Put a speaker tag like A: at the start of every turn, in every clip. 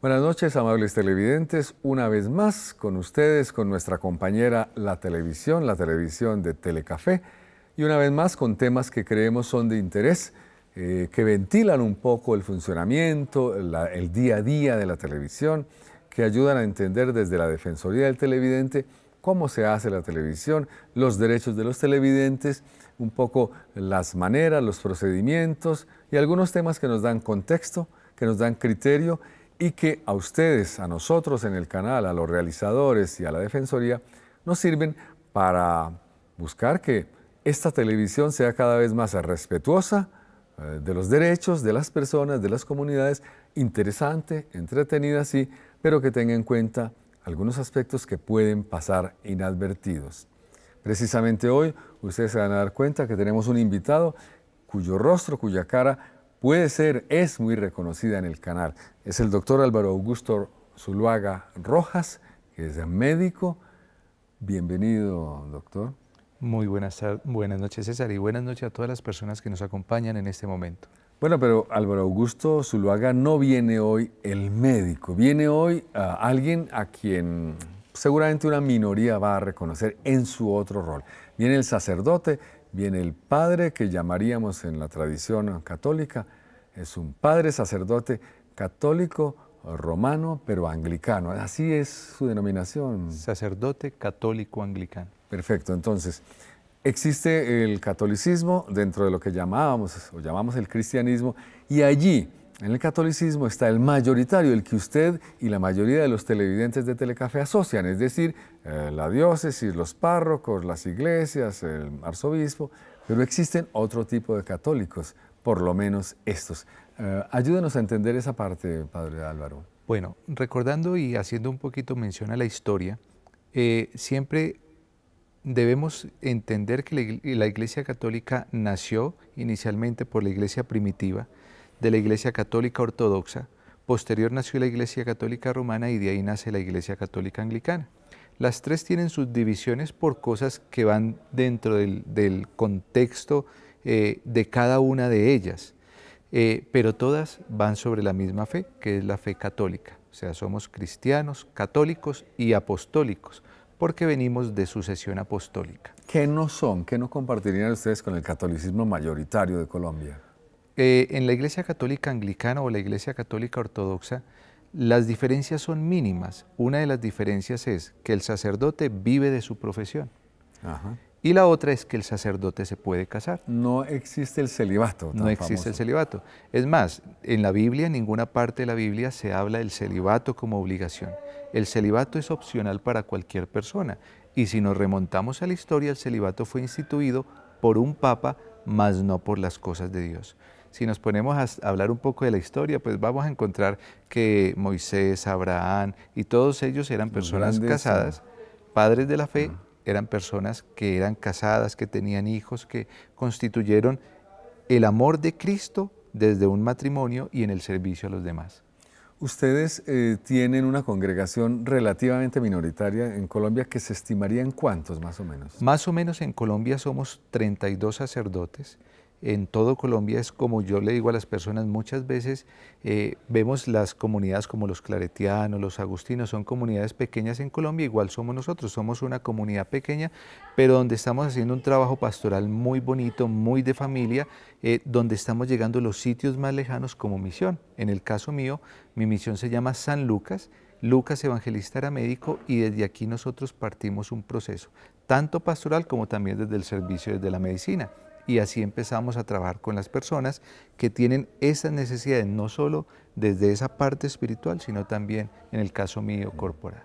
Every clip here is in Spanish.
A: Buenas noches, amables televidentes. Una vez más con ustedes, con nuestra compañera La Televisión, la televisión de Telecafé, y una vez más con temas que creemos son de interés, eh, que ventilan un poco el funcionamiento, el día a día de la televisión, que ayudan a entender desde la Defensoría del Televidente cómo se hace la televisión, los derechos de los televidentes, un poco las maneras, los procedimientos y algunos temas que nos dan contexto, que nos dan criterio y que a ustedes, a nosotros en el canal, a los realizadores y a la Defensoría, nos sirven para buscar que esta televisión sea cada vez más respetuosa eh, de los derechos de las personas, de las comunidades, interesante, entretenida, sí, pero que tenga en cuenta algunos aspectos que pueden pasar inadvertidos. Precisamente hoy ustedes se van a dar cuenta que tenemos un invitado cuyo rostro, cuya cara puede ser, es muy reconocida en el canal. Es el doctor Álvaro Augusto Zuluaga Rojas, que es médico. Bienvenido, doctor. Muy buenas, buenas noches, César, y buenas noches a todas las personas
B: que nos acompañan en este momento.
A: Bueno, pero Álvaro Augusto Zuluaga no viene hoy el médico, viene hoy ah, alguien a quien seguramente una minoría va a reconocer en su otro rol. Viene el sacerdote, viene el padre que llamaríamos en la tradición católica, es un padre sacerdote católico romano, pero anglicano. Así es su denominación. Sacerdote católico anglicano. Perfecto, entonces existe el catolicismo dentro de lo que llamábamos o llamamos el cristianismo y allí en el catolicismo está el mayoritario, el que usted y la mayoría de los televidentes de Telecafé asocian, es decir, eh, la diócesis, los párrocos, las iglesias, el arzobispo, pero existen otro tipo de católicos, por lo menos estos. Eh, ayúdenos a entender esa parte, Padre Álvaro. Bueno, recordando y haciendo un poquito mención a la historia, eh, siempre
B: debemos entender que la Iglesia Católica nació inicialmente por la Iglesia primitiva, de la Iglesia Católica Ortodoxa, posterior nació la Iglesia Católica Romana y de ahí nace la Iglesia Católica Anglicana. Las tres tienen sus divisiones por cosas que van dentro del, contexto eh, de cada una de ellas, eh, pero todas van sobre la misma fe, que es la fe católica. O sea, somos cristianos, católicos y apostólicos porque venimos de sucesión apostólica. ¿Qué no son? ¿Qué no compartirían ustedes con el catolicismo mayoritario de Colombia? Eh, en la Iglesia Católica Anglicana o la Iglesia Católica Ortodoxa, las diferencias son mínimas. Una de las diferencias es que el sacerdote vive de su profesión. Ajá. Y la otra es que el sacerdote se puede casar. No existe el celibato. No existe el celibato. Es más, en la Biblia, en ninguna parte de la Biblia se habla del celibato como obligación. El celibato es opcional para cualquier persona. Y si nos remontamos a la historia, el celibato fue instituido por un papa, más no por las cosas de Dios. Si nos ponemos a hablar un poco de la historia, pues vamos a encontrar que Moisés, Abraham y todos ellos eran personas casadas, ah. padres de la fe. Mm eran personas que eran casadas, que tenían hijos, que constituyeron
A: el amor de Cristo desde un matrimonio y en el servicio a los demás. Ustedes eh, tienen una congregación relativamente minoritaria en Colombia que se estimaría en cuántos más o menos.
B: Más o menos en Colombia somos 32
A: sacerdotes
B: en todo Colombia es como yo le digo a las personas muchas veces, eh, vemos las comunidades como los claretianos, los agustinos, son comunidades pequeñas en Colombia, igual somos nosotros, somos una comunidad pequeña, pero donde estamos haciendo un trabajo pastoral muy bonito, muy de familia, eh, donde estamos llegando a los sitios más lejanos como misión. En el caso mío, mi misión se llama San Lucas, Lucas Evangelista era médico y desde aquí nosotros partimos un proceso, tanto pastoral como también desde el servicio, desde la medicina y así empezamos a trabajar con las personas que tienen esas necesidades, no solo desde esa parte espiritual, sino también en el caso mío corporal.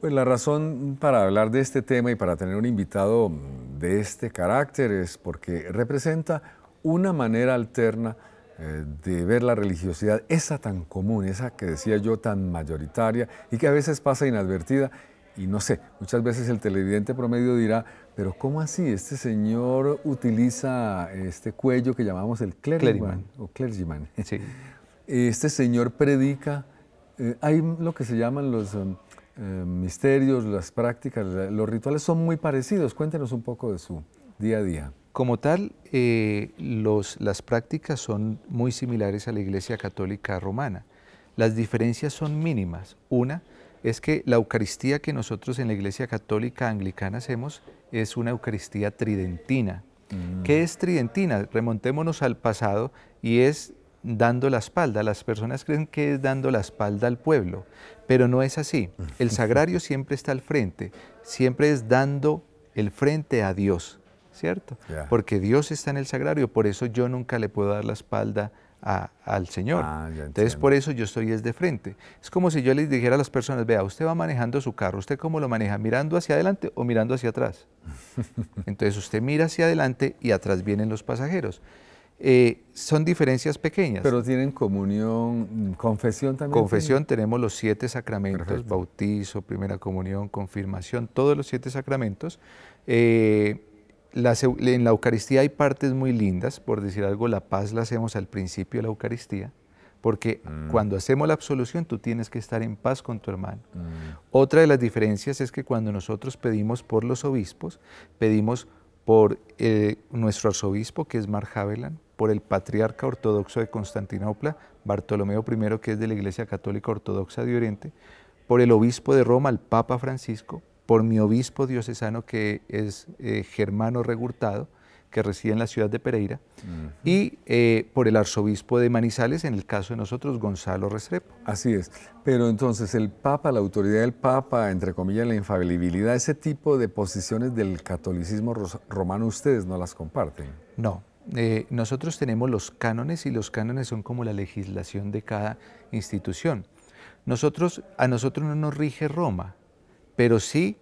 A: Pues la razón para hablar de este tema y para tener un invitado de este carácter es porque representa una manera alterna eh, de ver la religiosidad, esa tan común, esa que decía yo tan mayoritaria y que a veces pasa inadvertida y no sé, muchas veces el televidente promedio dirá, pero ¿cómo así? Este señor utiliza este cuello que llamamos el clergyman, o Este señor predica, eh, hay lo que se llaman los um, eh, misterios, las prácticas, los rituales son muy parecidos. Cuéntenos un poco de su
B: día a día. Como tal, eh, las prácticas son muy similares a la Iglesia Católica Romana. Las diferencias son mínimas. Una, es que la Eucaristía que nosotros en la Iglesia Católica Anglicana hacemos es una Eucaristía tridentina. Mm. ¿Qué es tridentina? Remontémonos al pasado y es dando la espalda. Las personas creen que es dando la espalda al pueblo, pero no es así. El sagrario siempre está al frente, siempre es dando el frente a Dios, ¿cierto? Porque Dios está en el sagrario, por eso yo nunca le puedo dar la espalda a al Señor. Ah, Entonces por eso yo estoy es de frente. Es como si yo les dijera a las personas, vea, usted va manejando su carro, ¿usted cómo lo maneja? ¿Mirando hacia adelante o mirando hacia atrás? Entonces usted mira hacia adelante y atrás vienen los pasajeros. Eh, son diferencias pequeñas. Pero
A: tienen comunión, confesión también. Confesión,
B: tenemos los siete sacramentos, bautizo, primera comunión, confirmación,
A: todos los siete
B: sacramentos. Eh, en la Eucaristía hay partes muy lindas, por decir algo, la paz la hacemos al principio de la Eucaristía, porque mm. cuando hacemos la absolución tú tienes que estar en paz con tu hermano. Mm. Otra de las diferencias es que cuando nosotros pedimos por los obispos, pedimos por eh, nuestro arzobispo, que es Mar Havelan, por el patriarca ortodoxo de Constantinopla, Bartolomeo I, que es de la Iglesia Católica Ortodoxa de Oriente, por el obispo de Roma, el Papa Francisco, por mi obispo diocesano que es eh, Germano Regurtado, que reside en la ciudad de Pereira, y eh, por el arzobispo de Manizales, en el caso de nosotros, Gonzalo Restrepo. Así es.
A: Pero entonces el Papa, la autoridad del Papa, entre comillas, la infalibilidad, ese tipo de posiciones del catolicismo romano, ustedes no las comparten.
B: No. Eh, nosotros tenemos los cánones y los cánones son como la legislación de cada institución. Nosotros, a nosotros no nos rige Roma, pero sí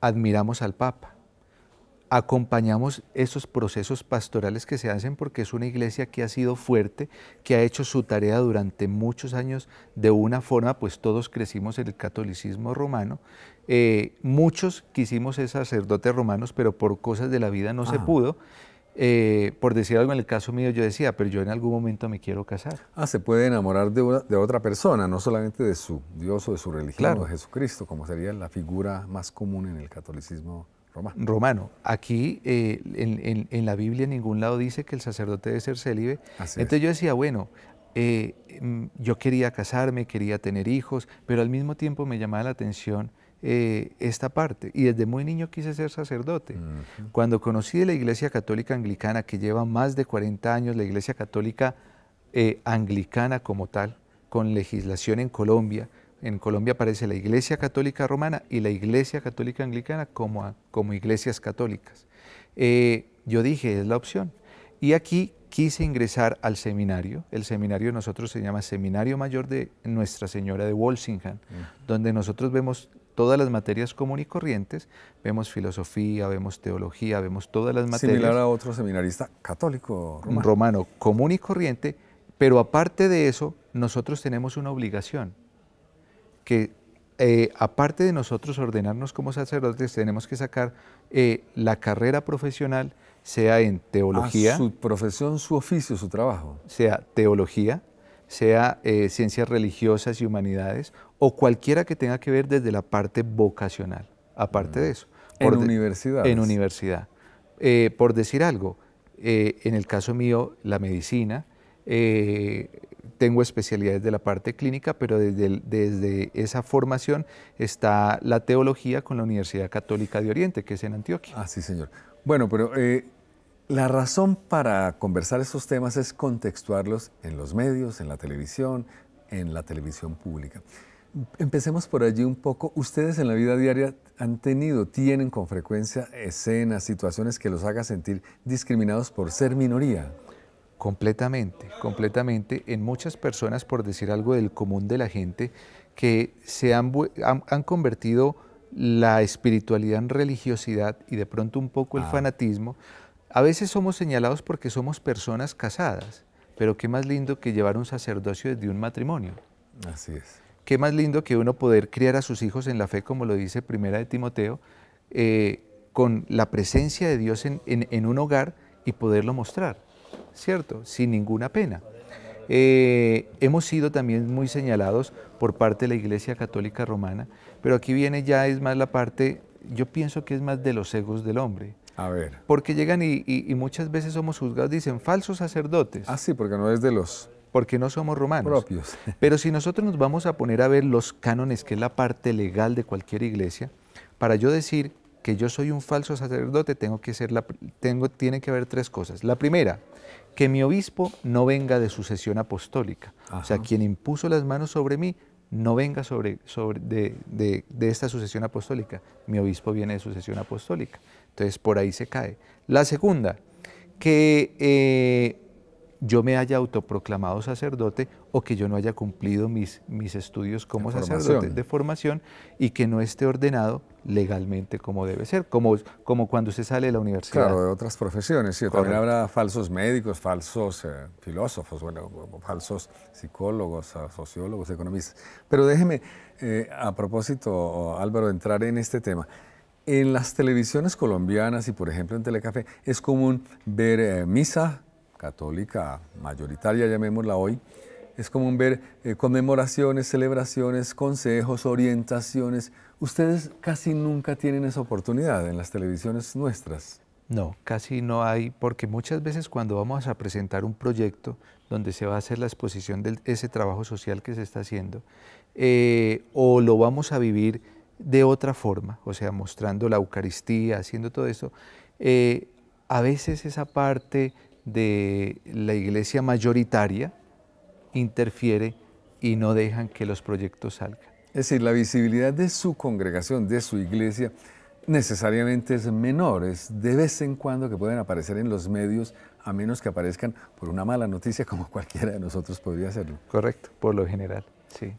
B: admiramos al Papa, acompañamos esos procesos pastorales que se hacen porque es una iglesia que ha sido fuerte, que ha hecho su tarea durante muchos años de una forma, pues todos crecimos en el catolicismo romano. Eh, muchos quisimos ser sacerdotes romanos, pero por cosas de la vida no se ah. pudo. Eh, por decir algo, en el caso
A: mío yo decía, pero yo en algún momento me quiero casar. Ah, se puede enamorar de, de otra persona, no solamente de su Dios o de su religión o de Jesucristo, como sería la figura más común en el catolicismo romano. Romano.
B: Aquí eh, en, la Biblia en ningún lado dice que el sacerdote debe ser célibe. Entonces yo decía, bueno, eh, mm, yo quería casarme, quería tener hijos, pero al mismo tiempo me llamaba la atención eh, esta parte. Y desde muy niño quise ser sacerdote. Cuando conocí de la Iglesia Católica Anglicana, que lleva más de 40 años, la Iglesia Católica eh, Anglicana como tal, con legislación en Colombia, en Colombia aparece la Iglesia Católica Romana y la Iglesia Católica Anglicana como, como iglesias católicas. Eh, yo dije, es la opción. Y aquí quise ingresar al seminario. El seminario nosotros se llama Seminario Mayor de Nuestra Señora de Walsingham, donde nosotros vemos todas las materias común y corrientes, vemos filosofía, vemos teología, vemos todas las materias. Similar a
A: otro seminarista católico romano.
B: romano común y corriente, pero aparte de eso, nosotros tenemos una obligación, que eh, aparte de nosotros ordenarnos como sacerdotes, tenemos que sacar eh, la carrera profesional, sea en teología. su
A: profesión, su oficio, su trabajo.
B: Sea teología, sea eh, ciencias religiosas y humanidades, o cualquiera que tenga que ver desde la parte vocacional, aparte de mm. eso. Por en universidad. En eh, universidad. por decir algo, eh, en el caso mío, la medicina, tengo especialidades de la parte clínica, pero desde, desde, esa formación está la teología con la Universidad Católica de Oriente,
A: que es en Antioquia. Ah, sí, señor. Bueno, pero la razón para conversar ESOS temas es contextuarlos en los medios, en la televisión, en la televisión pública. Empecemos por allí un poco. Ustedes en la vida diaria han tenido, tienen con frecuencia escenas, situaciones que los haga sentir discriminados por ser minoría. Completamente, completamente. En muchas personas, por decir algo del común de la gente,
B: que se han, convertido la espiritualidad en religiosidad y de pronto un poco el ah. fanatismo a veces somos señalados porque somos personas casadas, pero qué más lindo que llevar un sacerdocio desde un matrimonio. Así es. Qué más lindo que uno poder criar a sus hijos en la fe, como lo dice Primera de Timoteo, eh, con la presencia de Dios en, un hogar y poderlo mostrar, ¿cierto? Sin ninguna pena. Eh, hemos sido también muy señalados por parte de la Iglesia Católica Romana, pero aquí viene ya es más la parte, yo pienso que es más de los egos del hombre. A ver. Porque llegan y, muchas veces somos juzgados, dicen falsos sacerdotes. Ah, sí, porque no es de los porque no somos romanos. Propios. Pero si nosotros nos vamos a poner a ver los cánones, que es la parte legal de cualquier iglesia, para yo decir que yo soy un falso sacerdote, tengo que ser la, tengo, tiene que haber tres cosas. La primera, que mi obispo no venga de sucesión apostólica. O sea, quien impuso las manos sobre mí no venga sobre, sobre de, de, de esta sucesión apostólica. Mi obispo viene de sucesión apostólica. Entonces por ahí se cae. La segunda, que eh, yo me haya autoproclamado sacerdote o que yo no haya cumplido mis, mis estudios como sacerdote de formación y que no esté ordenado legalmente como debe ser, como, como cuando se sale de la universidad. Claro, de otras profesiones, sí. También
A: habrá falsos médicos, falsos eh, filósofos, bueno, falsos psicólogos, eh, sociólogos, economistas. Pero déjeme, a propósito, Álvaro, entrar en este tema. En las televisiones colombianas y por ejemplo en Telecafé es común ver eh, misa católica mayoritaria, llamémosla hoy, es común ver eh, conmemoraciones, celebraciones, consejos, orientaciones. Ustedes casi nunca tienen esa oportunidad en las televisiones nuestras.
B: No, casi no hay, porque muchas veces cuando vamos a presentar un proyecto donde se va a hacer la exposición de ese trabajo social que se está haciendo, eh, o lo vamos a vivir de otra forma, o sea, mostrando la Eucaristía, haciendo todo eso, eh, a veces esa parte de la iglesia mayoritaria
A: interfiere y no dejan que los proyectos salgan. Es decir, la visibilidad de su congregación, de su iglesia, necesariamente es menor, es de vez en cuando que pueden aparecer en los medios, a menos que aparezcan por una mala noticia como cualquiera de nosotros podría hacerlo. Correcto, por lo general.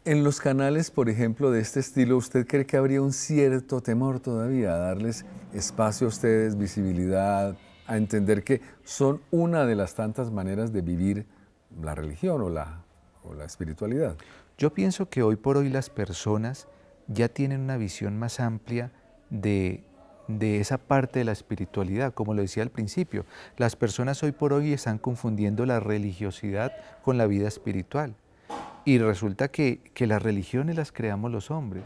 A: En los canales, por ejemplo, de este estilo, ¿usted cree que habría un cierto temor todavía a darles espacio a ustedes, visibilidad, a entender que son una de las tantas maneras de vivir la religión o la, espiritualidad? Yo pienso que hoy por
B: hoy las personas ya tienen una visión más amplia de, esa parte de la espiritualidad, como lo decía al principio. Las personas hoy por hoy están confundiendo la religiosidad con la vida espiritual. Y resulta que, las religiones las creamos los hombres,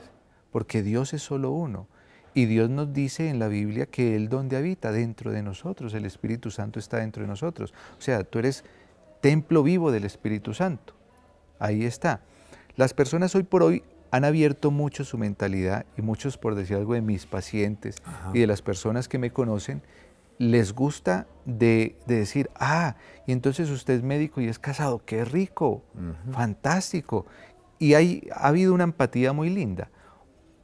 B: porque Dios es solo uno. Y Dios nos dice en la Biblia que Él donde habita, dentro de nosotros, el Espíritu Santo está dentro de nosotros. O sea, tú eres templo vivo del Espíritu Santo. Ahí está. Las personas hoy por hoy han abierto mucho su mentalidad y muchos, por decir algo, de mis pacientes y de las personas que me conocen, les gusta de, decir, ah, y entonces usted es médico y es casado, qué rico, fantástico. Y hay, ha habido una empatía muy linda.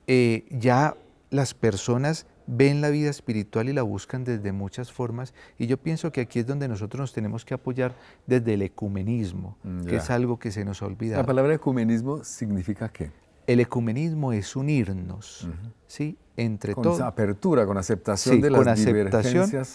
B: Eh, ya las personas ven la vida espiritual y la buscan desde muchas formas. Y yo pienso que aquí es donde nosotros nos tenemos que apoyar desde el ecumenismo, mm, que es algo que se nos olvida. ¿La palabra
A: ecumenismo significa qué? El ecumenismo
B: es unirnos, ¿sí? Con apertura, con aceptación de las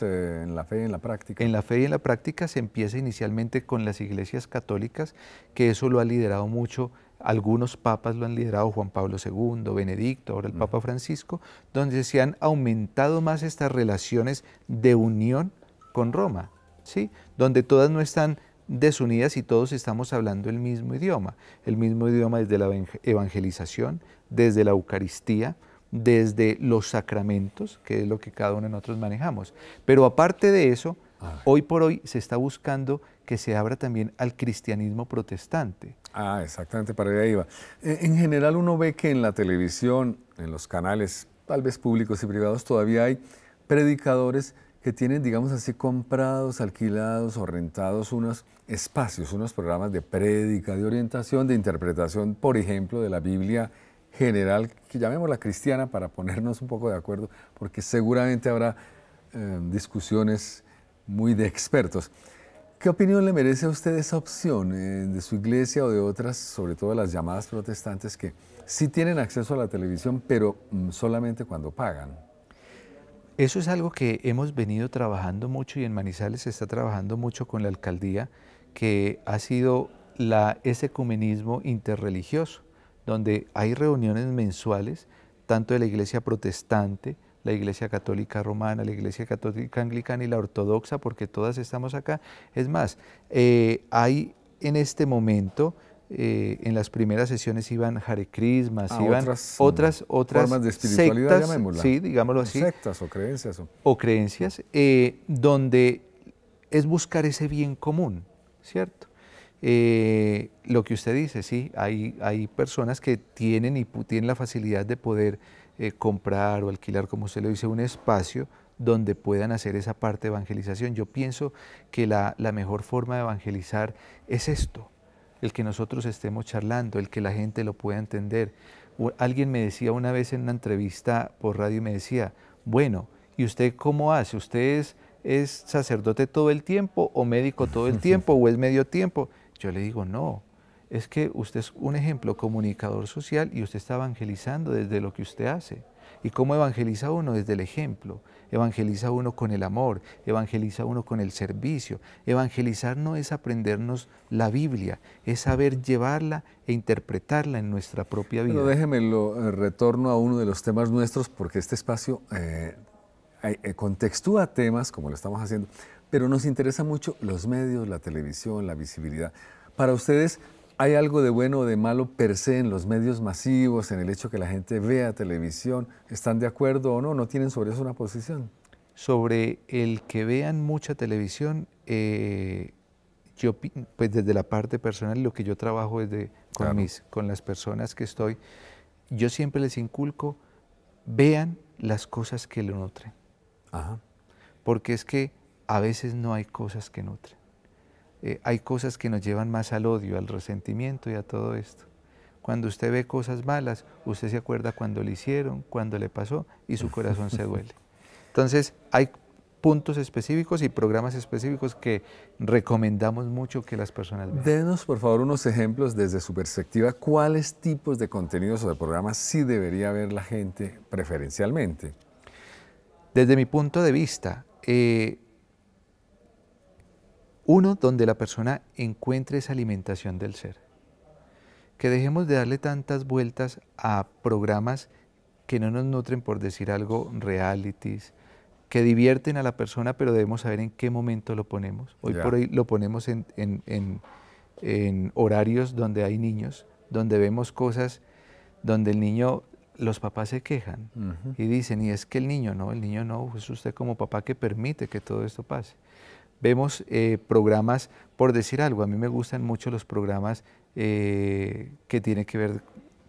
B: eh, en la fe y en la práctica. En la fe y en la práctica se empieza inicialmente con las iglesias católicas, que eso lo ha liderado mucho algunos papas lo han liderado, Juan Pablo II, Benedicto, ahora el mm. Papa Francisco, donde se han aumentado más estas relaciones de unión con Roma, ¿sí? donde todas no están desunidas y todos estamos hablando el mismo idioma, el mismo idioma desde la evangelización, desde la Eucaristía, desde los sacramentos, que es lo que cada uno de nosotros manejamos. Pero aparte de eso, ah. hoy por hoy se está buscando que
A: se abra también al cristianismo protestante. Ah, exactamente, para allá iba. E, en general uno ve que en la televisión, en los canales, tal vez públicos y privados, todavía hay predicadores que tienen, digamos así, comprados, alquilados o rentados unos espacios, unos programas de prédica, de orientación, de interpretación, por ejemplo, de la Biblia general, que la cristiana, para ponernos un poco de acuerdo, porque seguramente habrá eh, discusiones muy de expertos. ¿Qué opinión le merece a usted esa opción eh, de su iglesia o de otras, sobre todo las llamadas protestantes, que sí tienen acceso a la televisión, pero mm, solamente cuando pagan?
B: Eso es algo que hemos venido trabajando mucho y en Manizales se está trabajando mucho con la alcaldía, que ha sido la, ese ecumenismo interreligioso donde hay reuniones mensuales, tanto de la iglesia protestante, la iglesia católica romana, la iglesia católica anglicana y la ortodoxa, porque todas estamos acá. Es más, eh, hay en este momento... Eh, en las primeras sesiones iban Hare ah, iban mm, otras, otras, formas de espiritualidad, sectas, sí, digámoslo así. Sectas o creencias. O, creencias, eh, donde es buscar ese bien común, ¿cierto? Eh, lo que usted dice, sí, hay, personas que tienen y tienen la facilidad de poder eh, comprar o alquilar, como usted lo dice, un espacio donde puedan hacer esa parte de evangelización. Yo pienso que la, mejor forma de evangelizar es esto, el que nosotros estemos charlando, el que la gente lo pueda entender. alguien me decía una vez en una entrevista por radio, me decía, bueno, ¿y usted cómo hace? ¿Usted es, es sacerdote todo el tiempo o médico todo el tiempo o es medio tiempo? Yo le digo, no, es que usted es un ejemplo comunicador social y usted está evangelizando desde lo que usted hace. ¿Y cómo evangeliza uno? Desde el ejemplo. Evangeliza uno con el amor, evangeliza uno con el servicio. Evangelizar no es aprendernos la Biblia, es saber llevarla e interpretarla en nuestra propia vida. Pero déjeme,
A: eh, retorno a uno de los temas nuestros porque este espacio eh, eh, contextúa temas como lo estamos haciendo, pero nos interesa mucho los medios, la televisión, la visibilidad. Para ustedes, ¿hay algo de bueno o de malo per se en los medios masivos, en el hecho que la gente vea televisión? ¿Están de acuerdo o no? ¿No tienen sobre eso una posición?
B: Sobre el que vean mucha televisión, eh, yo, pues desde la parte personal, lo que yo trabajo con, mis, con las personas que estoy, yo siempre les inculco, vean las cosas que le nutren. Porque es que a veces no hay cosas que nutren. Eh, hay cosas que nos llevan más al odio, al resentimiento y a todo esto. Cuando usted ve cosas malas, usted se acuerda cuando le hicieron, cuando le pasó y su corazón se duele. Entonces, hay puntos específicos y programas específicos que recomendamos mucho que las personas vean. Denos,
A: por favor, unos ejemplos desde su perspectiva, cuáles tipos de contenidos o de programas sí debería ver la gente preferencialmente. Desde mi punto de vista, eh, uno, donde la
B: persona encuentre esa alimentación del ser. Que dejemos de darle tantas vueltas a programas que no nos nutren, por decir algo, realities, que divierten a la persona, pero debemos saber en qué momento lo ponemos. Hoy por hoy lo ponemos en, horarios donde hay niños, donde vemos cosas donde el niño, los papás se quejan y dicen, y es que el niño no, el niño no, es usted como papá que permite que todo esto pase vemos eh, programas, por decir algo, a mí me gustan mucho los programas eh, que tienen que ver,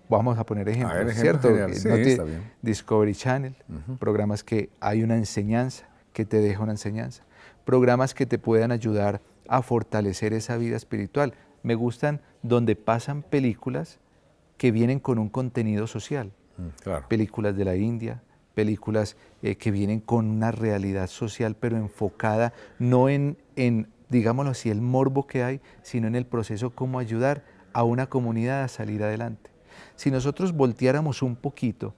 B: vamos a poner ejemplos, ejemplo ¿cierto? Eh, no está bien. Discovery Channel, programas que hay una enseñanza, que te deja una enseñanza, programas que te puedan ayudar a fortalecer esa vida espiritual. Me gustan donde pasan películas que vienen con un contenido social. Mm, películas de la India, películas eh, que vienen con una realidad social, pero enfocada no en, en, digámoslo así, el morbo que hay, sino en el proceso cómo ayudar a una comunidad a salir adelante. Si nosotros volteáramos un poquito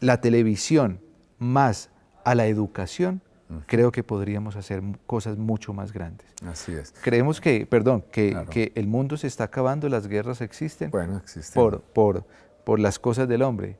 B: la televisión más a la educación, mm. creo que podríamos hacer cosas mucho más grandes. Así es. Creemos que, perdón, que, que el mundo se está acabando, las guerras existen, existen. Por, por, por las cosas del hombre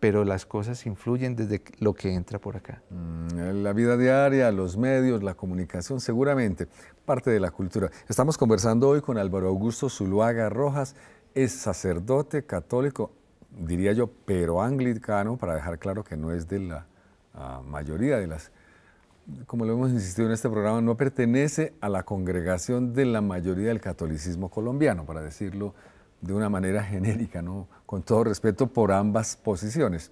B: pero las cosas influyen desde lo que entra por acá.
A: Mm, la vida diaria, los medios, la comunicación, seguramente parte de la cultura. Estamos conversando hoy con Álvaro Augusto Zuluaga Rojas, es sacerdote católico, diría yo, pero anglicano, para dejar claro que no es de la ah, mayoría de las... Como lo hemos insistido en este programa, no pertenece a la congregación de la mayoría del catolicismo colombiano, para decirlo de una manera genérica, con todo respeto por ambas posiciones.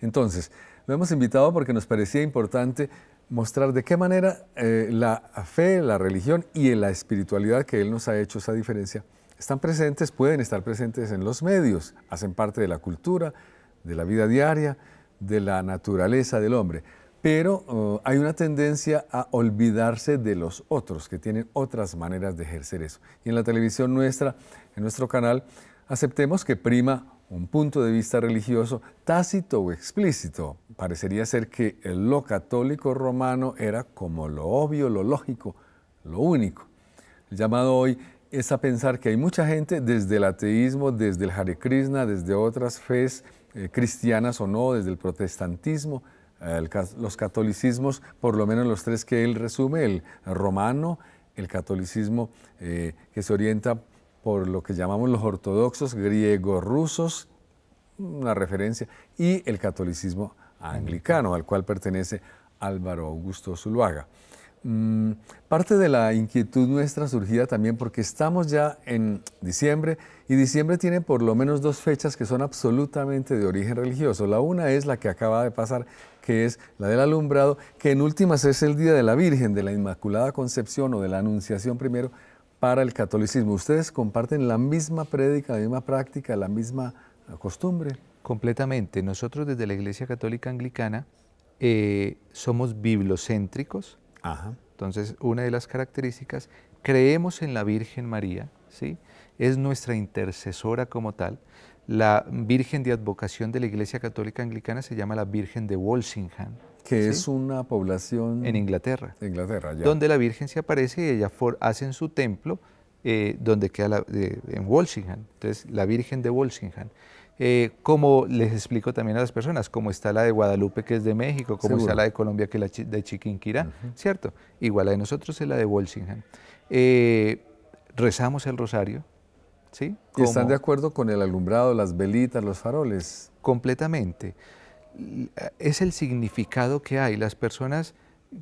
A: Entonces, lo hemos invitado porque nos parecía importante mostrar de qué manera eh, la fe, la religión y la espiritualidad que él nos ha hecho esa diferencia están presentes, pueden estar presentes en los medios, hacen parte de la cultura, de la vida diaria, de la naturaleza del hombre. Pero oh, hay una tendencia a olvidarse de los otros, que tienen otras maneras de ejercer eso. Y en la televisión nuestra en nuestro canal, aceptemos que prima un punto de vista religioso tácito o explícito. Parecería ser que lo católico romano era como lo obvio, lo lógico, lo único. El llamado hoy es a pensar que hay mucha gente desde el ateísmo, desde el Hare Krishna, desde otras fes eh, cristianas o no, desde el protestantismo, los catolicismos, por lo menos los tres que él resume, el romano, el catolicismo eh, que se orienta por lo que llamamos los ortodoxos griego-rusos, una referencia, y el catolicismo anglicano, al cual pertenece Álvaro Augusto Zuluaga. Mm, parte de la inquietud nuestra surgida también porque estamos ya en diciembre y diciembre tiene por lo menos dos fechas que son absolutamente de origen religioso. La una es la que acaba de pasar, que es la del alumbrado, que en últimas es el Día de la Virgen, de la Inmaculada Concepción o de la Anunciación primero, para el catolicismo. ¿Ustedes comparten la misma prédica, la misma práctica, la misma costumbre? Completamente. Nosotros desde la Iglesia Católica Anglicana eh,
B: somos bibliocéntricos. Ajá. Entonces, una de las características, creemos en la Virgen María, ¿sí? es nuestra intercesora como tal. La Virgen de Advocación de la Iglesia Católica Anglicana se llama la Virgen de Walsingham que es
A: una población... En Inglaterra. En Inglaterra, ya. Donde
B: la Virgen se aparece y ella hace en su templo, eh, donde queda en Walsingham, entonces la Virgen de Walsingham. Eh, como les explico también a las personas, como está la de Guadalupe, que es de México, como está la de Colombia, que es la de Chiquinquirá, ¿cierto? Igual la de nosotros es la de Walsingham. Eh, rezamos el rosario, ¿sí? ¿Y están de
A: acuerdo con el alumbrado, las velitas,
B: los faroles? Completamente es el significado que hay. Las personas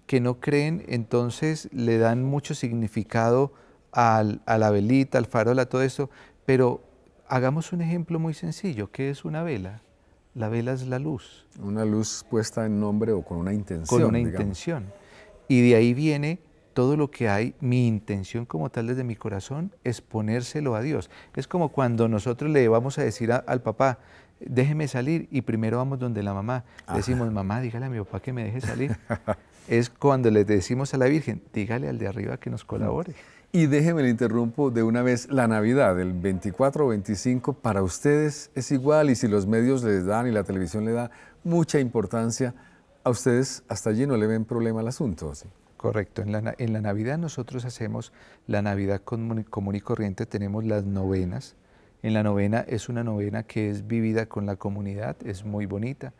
B: que no creen entonces le dan mucho significado a la velita, al farol, a todo eso, pero hagamos un ejemplo muy sencillo, ¿qué es una vela? La vela es la luz.
A: Una luz puesta en nombre o con una intención. Con una intención.
B: Y de ahí viene todo lo que hay, mi intención como tal desde mi corazón es ponérselo a Dios. Es como cuando nosotros le vamos a decir al papá, déjeme salir y primero vamos donde la mamá. decimos, mamá, dígale a mi papá que me deje salir.
A: es cuando le decimos a la Virgen, dígale al de arriba que nos colabore. Y déjeme le interrumpo de una vez, la Navidad, el 24 o 25, para ustedes es igual y si los medios les dan y la televisión le da mucha importancia, a ustedes hasta allí no le ven problema al asunto. Correcto, en la, Navidad nosotros hacemos la Navidad
B: común y corriente, tenemos las novenas, en la novena es una novena que es vivida con la comunidad, es muy bonita.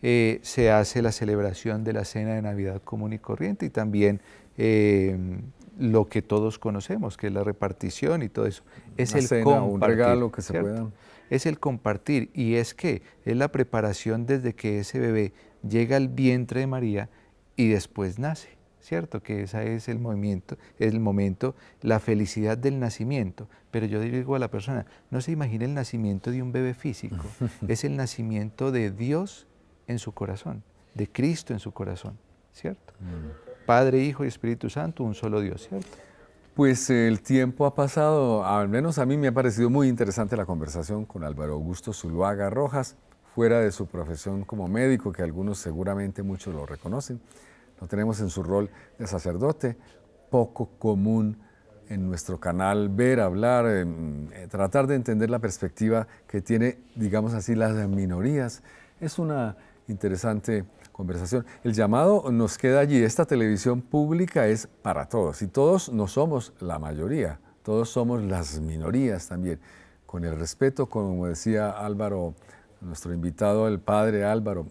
B: Eh, se hace la celebración de la cena de Navidad común y corriente y también em, lo que todos conocemos, que es la repartición y todo eso. Es el compartir. que Es el compartir y es que es la preparación desde que ese bebé llega al vientre de María y después nace. ¿cierto? Que ese es el movimiento, el momento, la felicidad del nacimiento. Pero yo digo a la persona, no se imagine el nacimiento de un bebé físico, es el nacimiento de Dios en su corazón, de Cristo en su corazón,
A: ¿cierto? Mm. Padre, Hijo y Espíritu Santo, un solo Dios, ¿cierto? Pues el tiempo ha pasado, al menos a mí me ha parecido muy interesante la conversación con Álvaro Augusto Zuluaga Rojas, fuera de su profesión como médico, que algunos seguramente muchos lo reconocen tenemos en su rol de sacerdote, poco común en nuestro canal ver, hablar, em, eh, tratar de entender la perspectiva que tiene, digamos así, las minorías. Es una interesante conversación. El llamado nos queda allí. Esta televisión pública es para todos y todos no somos la mayoría, todos somos las minorías también. Con el respeto, como decía Álvaro, nuestro invitado, el padre Álvaro,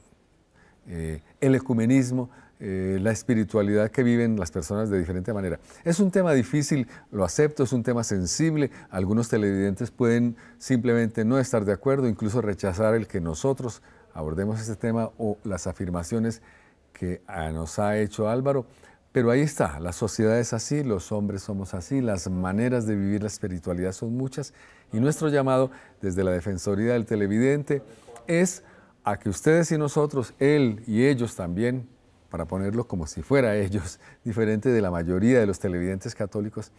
A: eh, el ecumenismo eh, la espiritualidad que viven las personas de diferente manera. Es un tema difícil, lo acepto, es un tema sensible. Algunos televidentes pueden simplemente no estar de acuerdo, incluso rechazar el que nosotros abordemos este tema o las afirmaciones que ah, nos ha hecho Álvaro. Pero ahí está, la sociedad es así, los hombres somos así, las maneras de vivir la espiritualidad son muchas y nuestro llamado desde la Defensoría del Televidente es a que ustedes y nosotros, él y ellos también, para ponerlo como si fuera ellos, diferente de la mayoría de los televidentes católicos,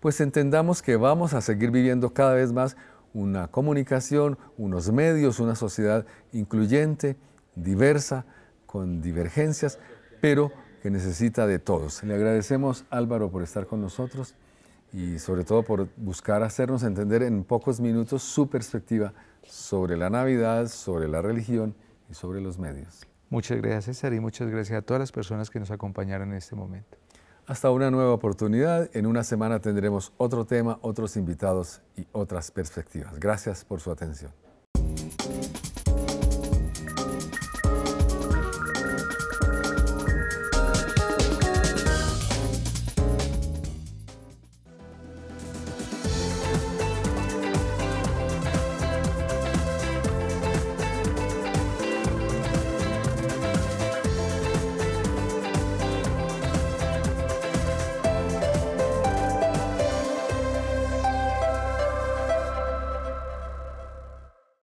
A: pues entendamos que vamos a seguir viviendo cada vez más una comunicación, unos medios, una sociedad incluyente, diversa, con divergencias, pero que necesita de todos. Le agradecemos Álvaro por estar con nosotros y sobre todo por buscar hacernos entender en pocos minutos su perspectiva sobre la Navidad, sobre la religión y sobre los medios.
B: Muchas gracias César y muchas gracias a todas las
A: personas que nos acompañaron en este momento. Hasta una nueva oportunidad. En una semana tendremos otro tema, otros invitados y otras perspectivas. Gracias por su atención.